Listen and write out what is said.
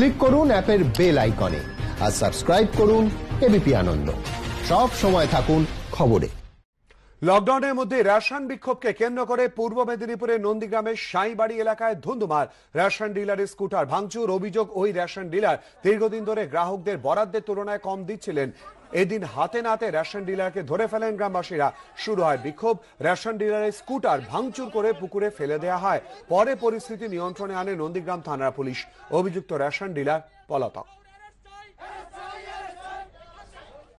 click করুন অ্যাপের bell আইকনে আর সাবস্ক্রাইব করুন এবিপি আনন্দ সব সময় থাকুন খবরে লকডাউনের মধ্যে রেশন বিক্ষোভকে কেন্দ্র করে পূর্ব মেদিনীপুরের নন্দীগ্রামের সাইবাড়ি এলাকায় ধুন্ধুমার রেশন ডিলারের স্কুটার ভাঙচুর অভিযোগ ওই রেশন ডিলার দীর্ঘদিন ধরে গ্রাহকদের বরাদ্দের তুলনায় কম দিচ্ছিলেন এদিন হাতে নাতে রেশন ডিলারকে ধরে ফেলেন গ্রামবাসীরা শুরু হয় বিক্ষোভ রেশন ডিলারের স্কুটার ভাঙচুর করে পুকুরে ফেলে দেয়া হয় পরে পরিস্থিতি নিয়ন্ত্রণে আনে নন্দীগ্রাম থানার পুলিশ অভিযুক্ত রেশন ডিলার পলাতক